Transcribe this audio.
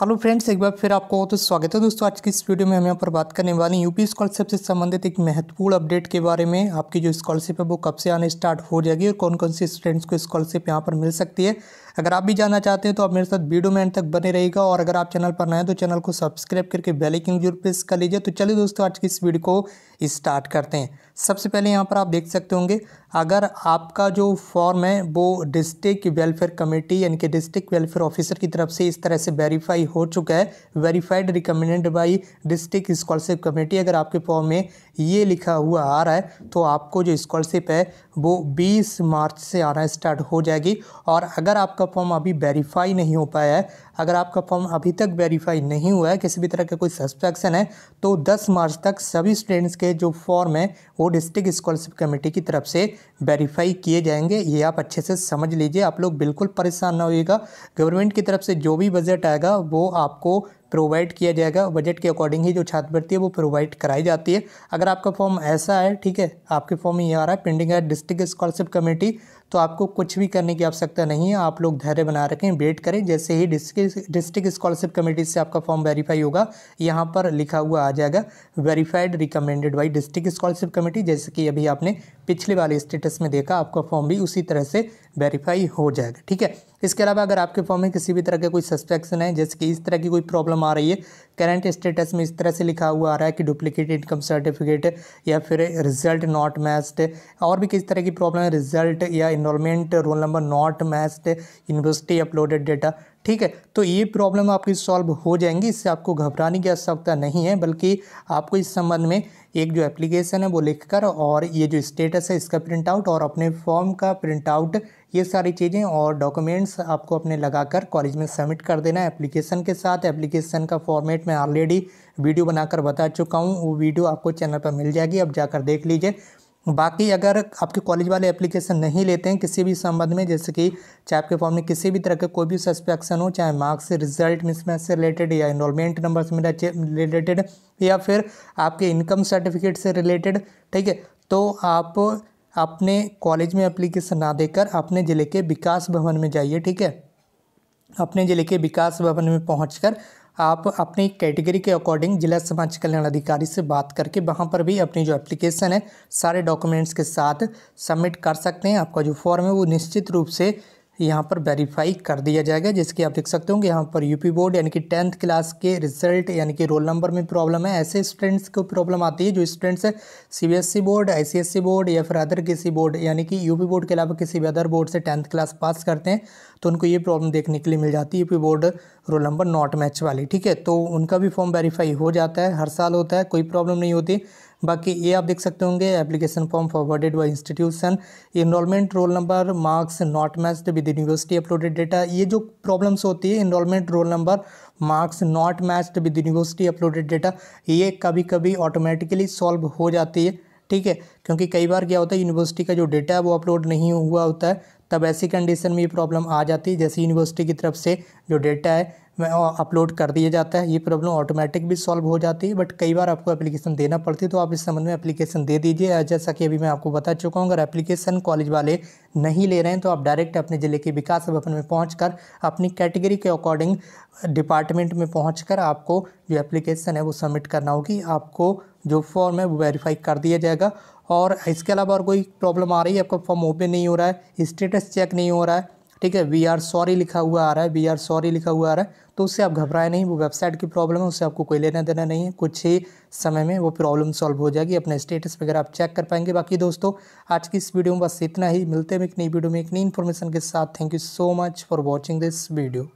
hello friends एक बार फिर आपको तो स्वागत है दोस्तों आज की इस वीडियो में हम यहाँ पर बात करने वाले हैं यूपी स्कॉलरशिप से संबंधित एक महत्वपूर्ण अपडेट के बारे में आपकी जो स्कॉलरशिप है वो कब से आने स्टार्ट हो जाएगी और कौन कौन से स्टूडेंट्स को स्कॉलरशिप यहाँ पर मिल सकती है अगर आप भी जानना चाहते हैं तो आप मेरे साथ वीडियो में एंड तक बने रहेगा और अगर आप चैनल पर नए हैं तो चैनल को सब्सक्राइब करके बेलाइकिन जरूर प्रेस कर लीजिए तो चलिए दोस्तों आज की इस वीडियो को स्टार्ट करते हैं सबसे पहले यहाँ पर आप देख सकते होंगे अगर आपका जो फॉर्म है वो डिस्ट्रिक्ट वेलफेयर कमेटी यानी कि डिस्ट्रिक्ट वेलफेयर ऑफिसर की तरफ से इस तरह से वेरीफाई हो चुका है verified recommended by district scholarship committee अगर आपके फॉर्म में ये लिखा हुआ आ रहा है तो आपको जो स्कॉलरशिप है वो 20 मार्च से आना स्टार्ट हो जाएगी और अगर आपका फॉर्म अभी वेरीफाई नहीं हो पाया है अगर आपका फॉर्म अभी तक वेरीफाई नहीं हुआ है किसी भी तरह का कोई सस्पेक्शन है तो 10 मार्च तक सभी स्टूडेंट्स के जो फॉर्म है वो डिस्ट्रिक्ट स्कॉलरशिप कमेटी की तरफ से वेरीफाई किए जाएंगे ये आप अच्छे से समझ लीजिए आप लोग बिल्कुल परेशान ना होइएगा गवर्नमेंट की तरफ से जो भी बजट आएगा वो वो आपको प्रोवाइड किया जाएगा बजट के अकॉर्डिंग ही जो छात्रवृत्ति है वो प्रोवाइड कराई जाती है अगर आपका फॉर्म ऐसा है ठीक है आपके फॉर्म ये आ रहा है पेंडिंग है डिस्ट्रिक्ट स्कॉलरशिप कमेटी तो आपको कुछ भी करने की आवश्यकता नहीं है आप लोग धैर्य बना रखें वेट करें जैसे ही डिस्ट्रिक्ट स्कॉलरशिप कमेटी से आपका फॉर्म वेरीफाई होगा यहाँ पर लिखा हुआ आ जाएगा verified recommended by district scholarship committee जैसे कि अभी आपने पिछले वाले स्टेटस में देखा आपका फॉर्म भी उसी तरह से वेरीफाई हो जाएगा ठीक है इसके अलावा अगर आपके फॉर्म में किसी भी तरह का कोई सस्पेक्शन है जैसे कि इस तरह की कोई प्रॉब्लम आ रही है करंट स्टेटस में इस तरह से लिखा हुआ आ रहा है कि डुप्लीकेट इनकम सर्टिफिकेट या फिर रिजल्ट नॉट मैस्ड और भी किस तरह की प्रॉब्लम है रिजल्ट या enrolment roll number not matched university uploaded data ठीक है तो ये प्रॉब्लम आपकी सॉल्व हो जाएंगी इससे आपको घबराने की आवश्यकता नहीं है बल्कि आपको इस संबंध में एक जो एप्लीकेशन है वो लिखकर और ये जो स्टेटस है इसका प्रिंट आउट और अपने फॉर्म का प्रिंट आउट ये सारी चीज़ें और डॉक्यूमेंट्स आपको अपने लगाकर कॉलेज में सबमिट कर देना है एप्लीकेशन के साथ एप्लीकेशन का फॉर्मेट मैं ऑलरेडी वीडियो बनाकर बता चुका हूँ वो वीडियो आपको चैनल पर मिल जाएगी अब जाकर देख लीजिए बाकी अगर आपके कॉलेज वाले एप्लीकेशन नहीं लेते हैं किसी भी संबंध में जैसे कि चाहे आपके फॉर्म में किसी भी तरह का कोई भी सस्पेक्शन हो चाहे मार्क्स रिजल्ट मिसमैच से रिलेटेड या इनरोलमेंट नंबर से रिलेटेड या फिर आपके इनकम सर्टिफिकेट से रिलेटेड ठीक है तो आप अपने कॉलेज में एप्लीकेशन ना देकर अपने ज़िले के विकास भवन में जाइए ठीक है अपने ज़िले के विकास भवन में पहुँच आप अपनी कैटेगरी के अकॉर्डिंग जिला समाज कल्याण अधिकारी से बात करके वहाँ पर भी अपनी जो एप्लीकेशन है सारे डॉक्यूमेंट्स के साथ सबमिट कर सकते हैं आपका जो फॉर्म है वो निश्चित रूप से यहाँ पर वेरीफाई कर दिया जाएगा जिसकी आप देख सकते हो कि यहाँ पर यूपी बोर्ड यानी कि टेंथ क्लास के रिजल्ट यानी कि रोल नंबर में प्रॉब्लम है ऐसे स्टूडेंट्स को प्रॉब्लम आती है जो students CBSE board C board या फिर अदर किसी बोर्ड यानी कि यूपी बोर्ड के अलावा किसी भी अदर बोर्ड से टेंथ क्लास पास करते हैं तो उनको ये प्रॉब्लम देखने के लिए मिल जाती है UP board roll number not match वाली ठीक है तो उनका भी फॉर्म वेरीफाई हो जाता है हर साल होता है कोई प्रॉब्लम नहीं होती बाकी ये आप देख सकते होंगे application form forwarded by institution enrolment roll number marks not matched with university uploaded data ये जो प्रॉब्लम्स होती है enrolment roll number marks not matched with university uploaded data ये कभी कभी ऑटोमेटिकली सॉल्व हो जाती है ठीक है क्योंकि कई बार क्या होता है यूनिवर्सिटी का जो डेटा है वो अपलोड नहीं हुआ होता है तब ऐसी कंडीशन में ये प्रॉब्लम आ जाती है जैसे यूनिवर्सिटी की तरफ से जो डेटा है अपलोड कर दिया जाता है ये प्रॉब्लम ऑटोमेटिक भी सॉल्व हो जाती है बट कई बार आपको एप्लीकेशन देना पड़ती है तो आप इस संबंध में एप्लीकेशन दे दीजिए जैसा कि अभी मैं आपको बता चुका हूँ अगर एप्लीकेशन कॉलेज वाले नहीं ले रहे हैं तो आप डायरेक्ट अपने ज़िले के विकास भवन में पहुँच अपनी कैटेगरी के अकॉर्डिंग डिपार्टमेंट में पहुँच आपको जो एप्लीकेशन है वो सबमिट करना होगी आपको जो फॉर्म है वो वेरीफाई कर दिया जाएगा और इसके अलावा और कोई प्रॉब्लम आ रही है आपका फॉर्म ओपन नहीं हो रहा है स्टेटस चेक नहीं हो रहा है ठीक है वी आर सॉरी लिखा हुआ आ रहा है वी आर सॉरी लिखा हुआ आ रहा है तो उससे आप घबराए नहीं वो वेबसाइट की प्रॉब्लम है उससे आपको कोई लेना देना नहीं है कुछ ही समय में वो प्रॉब्लम सॉल्व हो जाएगी अपने स्टेटस वगैरह आप चेक कर पाएंगे बाकी दोस्तों आज की इस वीडियो में बस इतना ही मिलते हैं एक नई वीडियो में एक नई इन्फॉर्मेशन के साथ thank you so much for watching this video